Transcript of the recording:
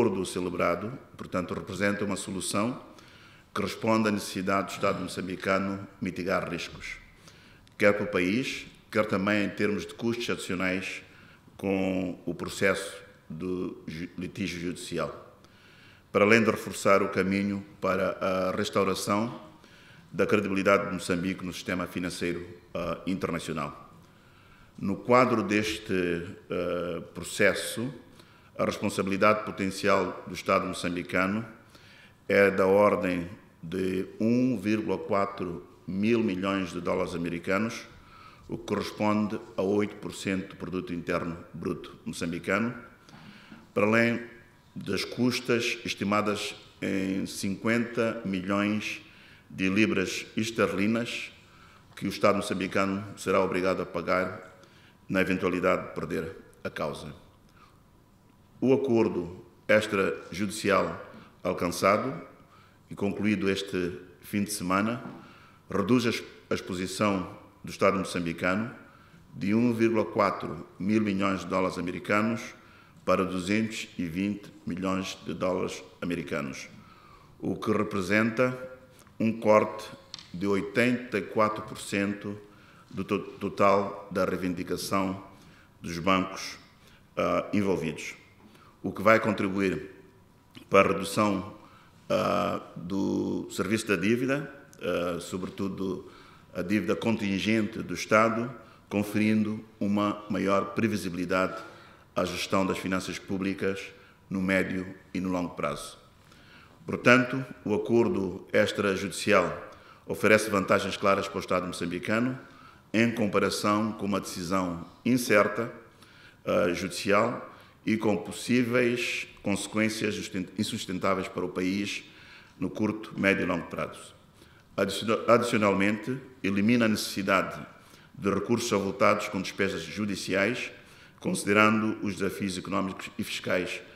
O acordo celebrado, portanto, representa uma solução que responde à necessidade do Estado moçambicano mitigar riscos, quer para o país, quer também em termos de custos adicionais com o processo do litígio judicial, para além de reforçar o caminho para a restauração da credibilidade de Moçambique no sistema financeiro uh, internacional. No quadro deste uh, processo, a responsabilidade potencial do Estado moçambicano é da ordem de 1,4 mil milhões de dólares americanos, o que corresponde a 8% do produto interno bruto moçambicano, para além das custas estimadas em 50 milhões de libras esterlinas que o Estado moçambicano será obrigado a pagar na eventualidade de perder a causa. O acordo extrajudicial alcançado e concluído este fim de semana reduz a exposição do Estado moçambicano de 1,4 mil milhões de dólares americanos para 220 milhões de dólares americanos, o que representa um corte de 84% do total da reivindicação dos bancos uh, envolvidos o que vai contribuir para a redução uh, do serviço da dívida, uh, sobretudo a dívida contingente do Estado, conferindo uma maior previsibilidade à gestão das finanças públicas no médio e no longo prazo. Portanto, o acordo extrajudicial oferece vantagens claras para o Estado moçambicano em comparação com uma decisão incerta uh, judicial e com possíveis consequências insustentáveis para o país no curto, médio e longo prazo. Adicionalmente, elimina a necessidade de recursos avultados com despesas judiciais, considerando os desafios económicos e fiscais